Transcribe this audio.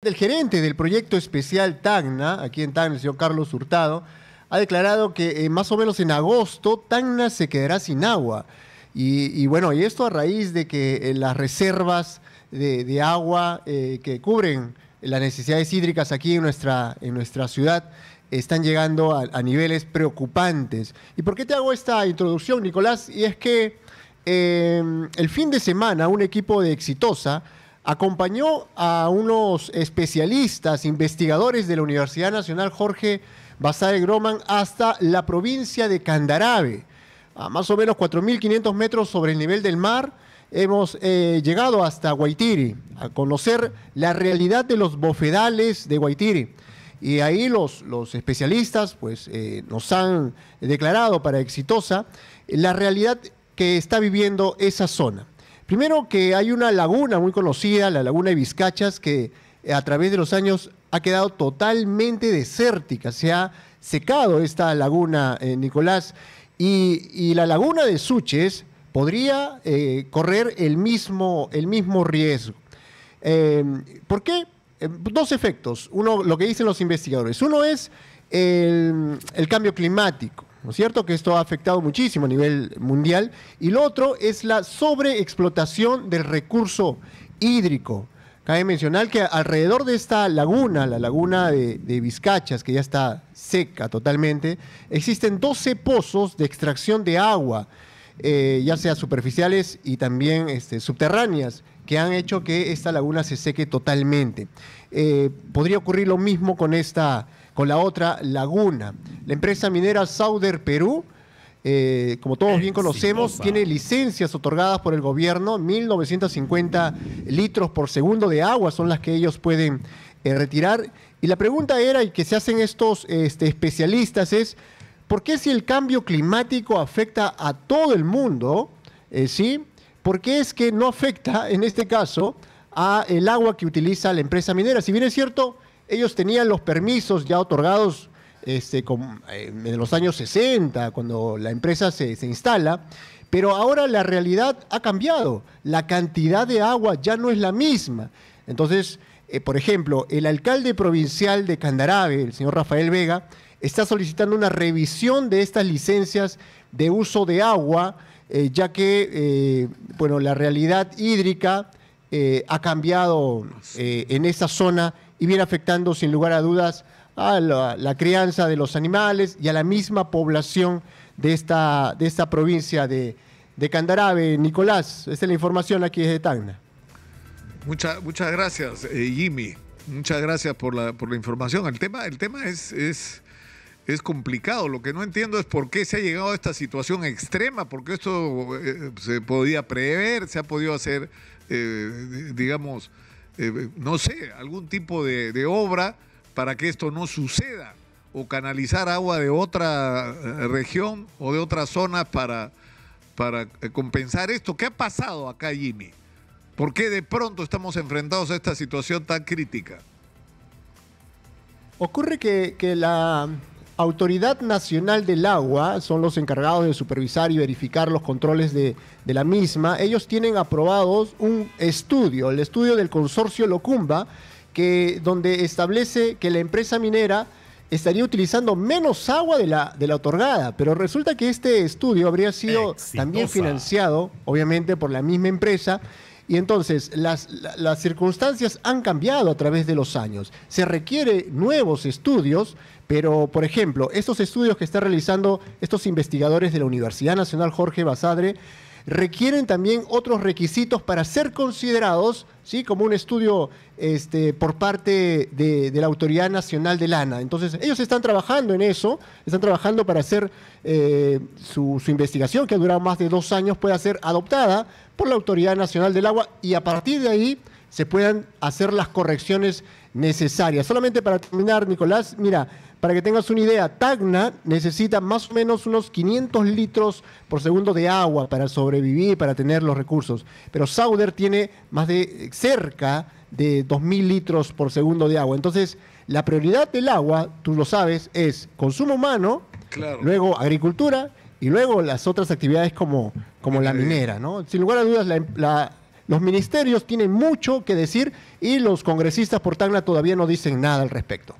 El gerente del proyecto especial Tacna, aquí en Tacna, el señor Carlos Hurtado, ha declarado que eh, más o menos en agosto Tacna se quedará sin agua. Y, bueno, y esto a raíz de que eh, las reservas de, agua eh, que cubren las necesidades hídricas aquí en nuestra, en nuestra ciudad están llegando a, a niveles preocupantes. ¿Y por qué te hago esta introducción, Nicolás? Y es que el fin de semana un equipo de Exitosa acompañó a unos especialistas, investigadores de la Universidad Nacional Jorge Basay Groman hasta la provincia de Candarabe, a más o menos 4.500 metros sobre el nivel del mar. Hemos eh, llegado hasta Guaitiri a conocer la realidad de los bofedales de Guaitiri. Y ahí los, los especialistas pues, eh, nos han declarado para exitosa la realidad que está viviendo esa zona. Primero que hay una laguna muy conocida, la laguna de Vizcachas, que eh, a través de los años ha quedado totalmente desértica, se ha secado esta laguna, eh, Nicolás, y, la laguna de Suches podría eh, correr el mismo, el mismo riesgo. ¿Por qué? dos efectos. Uno, lo que dicen los investigadores. Uno es el cambio climático. ¿no es cierto? Que esto ha afectado muchísimo a nivel mundial. Y lo otro es la sobreexplotación del recurso hídrico. Cabe mencionar que alrededor de esta laguna, la laguna de, Vizcachas, que ya está seca totalmente, existen 12 pozos de extracción de agua eh, ya sea superficiales y también este, subterráneas, que han hecho que esta laguna se seque totalmente. Eh, podría ocurrir lo mismo con, esta, con la otra laguna. La empresa minera Sauder Perú eh, como todos bien conocemos, tiene licencias otorgadas por el gobierno, 1950 litros por segundo de agua son las que ellos pueden retirar. Y la pregunta era, y que se hacen estos este, especialistas, es ¿Por qué si el cambio climático afecta a todo el mundo, eh, ¿sí? ¿por qué es que no afecta, en este caso, a el agua que utiliza la empresa minera? Si bien es cierto, ellos tenían los permisos ya otorgados este, eh, en los años 60, cuando la empresa se, instala, pero ahora la realidad ha cambiado. La cantidad de agua ya no es la misma. Entonces, eh, por ejemplo, el alcalde provincial de Candarave, el señor Rafael Vega, está solicitando una revisión de estas licencias de uso de agua, eh, ya que eh, bueno, la realidad hídrica eh, ha cambiado en esa zona y viene afectando sin lugar a dudas a la, crianza de los animales y a la misma población de esta, de esta provincia de, de Candarabe. Nicolás, esta es la información aquí desde Tacna. muchas gracias, Jimmy. Muchas gracias por la, por la información. El tema, el tema es es complicado. Lo que no entiendo es por qué se ha llegado a esta situación extrema, porque esto eh, se podía prever, se ha podido hacer, eh, digamos, eh, no sé, algún tipo de, obra para que esto no suceda, o canalizar agua de otra región o de otra zona para, para compensar esto. ¿Qué ha pasado acá, Jimmy? ¿Por qué de pronto estamos enfrentados a esta situación tan crítica? Ocurre que la, Autoridad Nacional del Agua son los encargados de supervisar y verificar los controles de, la misma. Ellos tienen aprobados un estudio, el estudio del consorcio Locumba, que, donde establece que la empresa minera estaría utilizando menos agua de la, de la otorgada, pero resulta que este estudio habría sido también financiado, obviamente, por la misma empresa y entonces las, circunstancias han cambiado a través de los años. Se requiere nuevos estudios, pero por ejemplo, estos estudios que están realizando estos investigadores de la Universidad Nacional Jorge Basadre, requieren también otros requisitos para ser considerados ¿sí? como un estudio este, por parte de, la Autoridad Nacional del lana Entonces, ellos están trabajando en eso, están trabajando para hacer eh, su, su, investigación, que ha durado más de dos años, pueda ser adoptada por la Autoridad Nacional del Agua y a partir de ahí se puedan hacer las correcciones necesaria Solamente para terminar, Nicolás, mira, para que tengas una idea, Tacna necesita más o menos unos 500 litros por segundo de agua para sobrevivir, para tener los recursos. Pero Sauder tiene más de cerca de 2.000 litros por segundo de agua. Entonces, la prioridad del agua, tú lo sabes, es consumo humano, luego agricultura y luego las otras actividades como, como la minera. ¿no? Sin lugar a dudas, la los ministerios tienen mucho que decir y los congresistas por Tacna todavía no dicen nada al respecto.